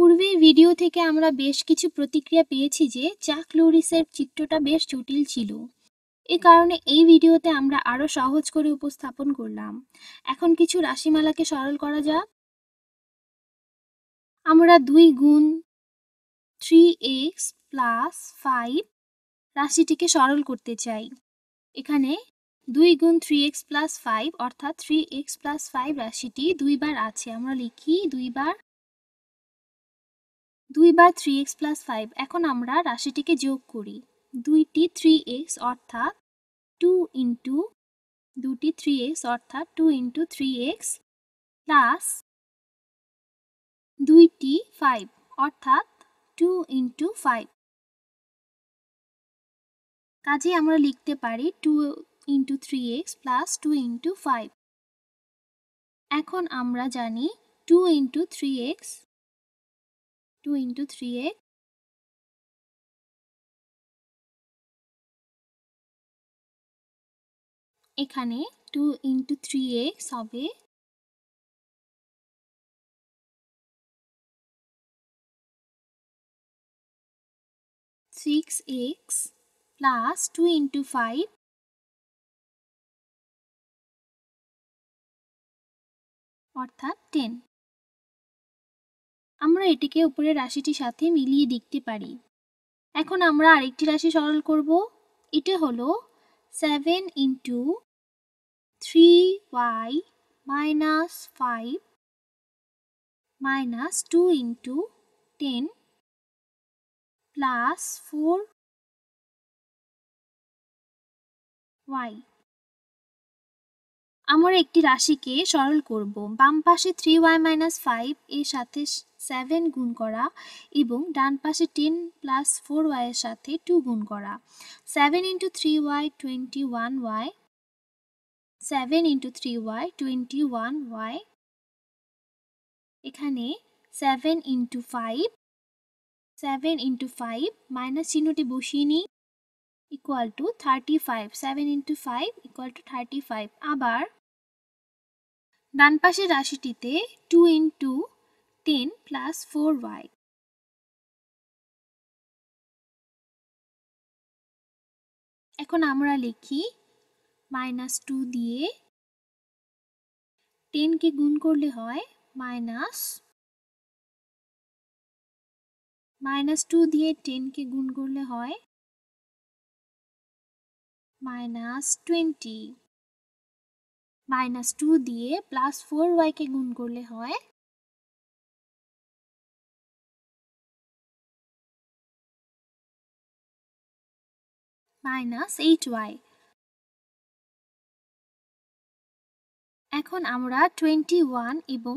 পূর্বের ভিডিও থেকে আমরা বেশ কিছু প্রতিক্রিয়া পেয়েছি যে চাক লুরিসের চিত্রটা বেশ জটিল ছিল এ কারণে এই ভিডিওতে আমরা আরও সহজ করে উপস্থাপন করলাম এখন কিছু রাশিমালাকে সরল করা যাক আমরা দুই গুণ থ্রি এক্স প্লাস ফাইভ রাশিটিকে সরল করতে চাই এখানে দুই গুণ থ্রি এক্স প্লাস ফাইভ অর্থাৎ থ্রি এক্স প্লাস ফাইভ রাশিটি দুইবার আছে আমরা লিখি দুইবার দুই বার থ্রি এক্স প্লাস ফাইভ এখন আমরা রাশিটিকে যোগ করি দুইটি থ্রি এক্স অর্থাৎ টু ইন্টু দুটি থ্রি এক্স অর্থাৎ two into three x plus দুইটি ফাইভ অর্থাৎ টু ইন্টু ফাইভ কাজে আমরা লিখতে পারি two into three x plus two into five এখন আমরা জানি two into three x 2 into 3a এখানে 2 ইন্টু থ্রি এক্স হবে six x plus two into five অর্থাৎ টেন আমরা এটিকে উপরের রাশিটির সাথে মিলিয়ে দেখতে পারি এখন আমরা আরেকটি রাশি সরল করব এটা হলো seven into three y minus five minus two into ten plus four y আমরা একটি রাশিকে সরল করব বাম পাশে থ্রি ওয়াই মাইনাস ফাইভ এর সাথে সেভেন গুণ করা এবং ডান পাশে টেন প্লাস ফোর ওয়াইয়ের সাথে টু গুণ করা seven into three y twenty one y seven into three y twenty one y এখানে seven into five seven into five minus চিহ্নটি বসিয়ে নিই equal to thirty five seven into five equal to thirty five আবার ডান পাশের রাশিটিতে two into 10 plus 4y এখন আমরা লিখি মাইনাস টু দিয়ে টেনকে গুণ করলে হয় মাইনাস মাইনাস টু দিয়ে টেনকে গুণ করলে হয় মাইনাস টোয়েন্টি মাইনাস টু দিয়ে প্লাস ফোর ওয়াইকে গুণ করলে হয় মাইনাস এইট ওয়াই এখন আমরা টোয়েন্টি ওয়ান এবং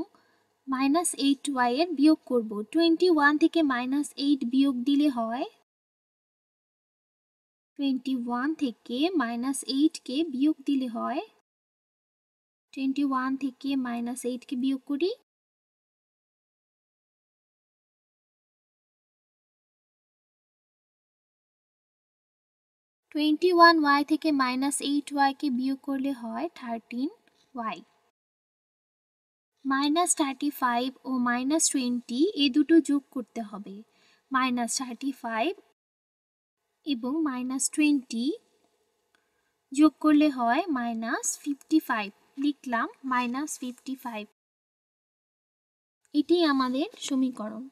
মাইনাস এইট ওয়াই এর বিয়োগ করব টোয়েন্টি ওয়ান থেকে মাইনাস এইট বিয়োগ দিলে হয় টোয়েন্টি ওয়ান থেকে মাইনাস এইটকে বিয়োগ দিলে হয় টোয়েন্টি ওয়ান থেকে মাইনাস এইটকে বিয়োগ করি টোয়েন্টি ওয়ান ওয়াই থেকে মাইনাস এইট ওয়াইকে বিয়োগ করলে হয় thirteen y minus thirty five ও মাইনাস টোয়েন্টি এই দুটো যোগ করতে হবে মাইনাস থার্টি ফাইভ এবং মাইনাস টোয়েন্টি যোগ করলে হয় মাইনাস ফিফটি ফাইভ লিখলাম মাইনাস ফিফটি ফাইভ এটি আমাদের সমীকরণ